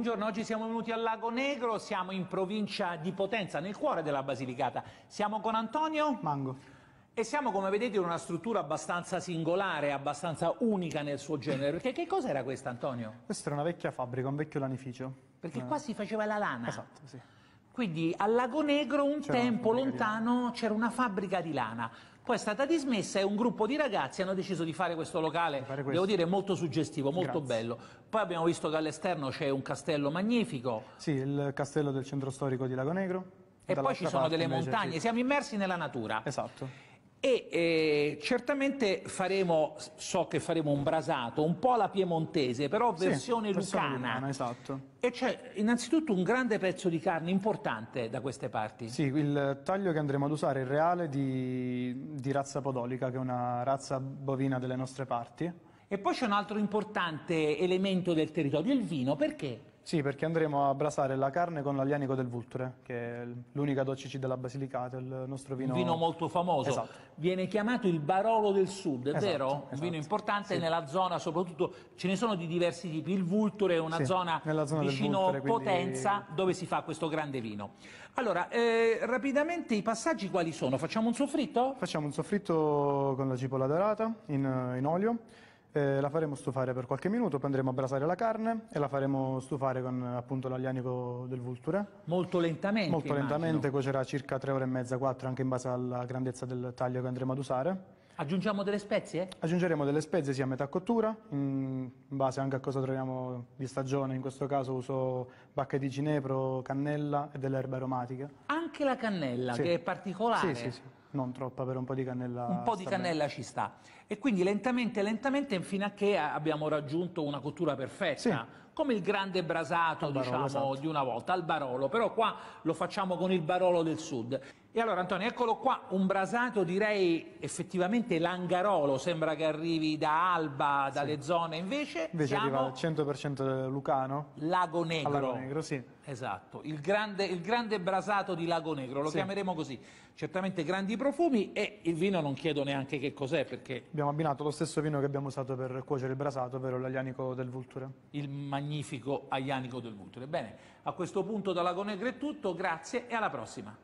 buongiorno, oggi siamo venuti al Lago Negro, siamo in provincia di Potenza, nel cuore della Basilicata. Siamo con Antonio Mango. E siamo, come vedete, in una struttura abbastanza singolare, abbastanza unica nel suo genere. Perché che era questa, Antonio? Questa era una vecchia fabbrica, un vecchio lanificio. Perché eh. qua si faceva la lana. Esatto, sì. Quindi a Lago Negro un tempo lontano c'era una fabbrica di lana, poi è stata dismessa e un gruppo di ragazzi hanno deciso di fare questo locale, fare questo. devo dire, molto suggestivo, molto Grazie. bello. Poi abbiamo visto che all'esterno c'è un castello magnifico. Sì, il castello del centro storico di Lago Negro. E poi ci sono delle montagne, siamo immersi nella natura. Esatto. E eh, certamente faremo, so che faremo un brasato, un po' la piemontese, però versione sì, lucana. Versione lucana, esatto. E c'è innanzitutto un grande pezzo di carne importante da queste parti. Sì, il taglio che andremo ad usare è reale di, di razza podolica, che è una razza bovina delle nostre parti. E poi c'è un altro importante elemento del territorio, il vino. Perché? Sì, perché andremo a brasare la carne con l'aglianico del Vulture, che è l'unica DOCC della Basilicata, il nostro vino... Un vino molto famoso. Esatto. Viene chiamato il Barolo del Sud, è esatto, vero? Un esatto. vino importante sì. nella zona, soprattutto ce ne sono di diversi tipi. Il Vulture è una sì, zona, zona, vicino Vulture, Potenza, quindi... dove si fa questo grande vino. Allora, eh, rapidamente i passaggi quali sono? Facciamo un soffritto? Facciamo un soffritto con la cipolla dorata in, in olio eh, la faremo stufare per qualche minuto, poi andremo a brasare la carne e la faremo stufare con appunto l'aglianico del vulture. Molto lentamente? Molto immagino. lentamente, cuocerà circa 3 ore e mezza, 4, anche in base alla grandezza del taglio che andremo ad usare. Aggiungiamo delle spezie? Aggiungeremo delle spezie sia a metà cottura, in base anche a cosa troviamo di stagione, in questo caso uso bacche di ginepro, cannella e delle erbe aromatiche. Anche la cannella, sì. che è particolare. Sì, sì, sì. Non troppa, per un po' di cannella. Un po' di cannella bene. ci sta. E quindi lentamente, lentamente, fino a che abbiamo raggiunto una cottura perfetta. Sì. Come il grande brasato, barolo, diciamo, esatto. di una volta, al barolo. Però qua lo facciamo con il barolo del sud. E allora Antonio, eccolo qua, un brasato direi effettivamente Langarolo, sembra che arrivi da Alba, dalle sì. zone, invece Invece arriva al 100% Lucano. Lago Negro. Lago Negro, sì. Esatto, il grande, il grande, brasato di Lago Negro, lo sì. chiameremo così. Certamente grandi profumi e il vino non chiedo neanche che cos'è perché... Abbiamo abbinato lo stesso vino che abbiamo usato per cuocere il brasato, ovvero l'Aglianico del Vulture. Il magnifico Aglianico del Vulture. Bene, a questo punto da Lago Negro è tutto, grazie e alla prossima.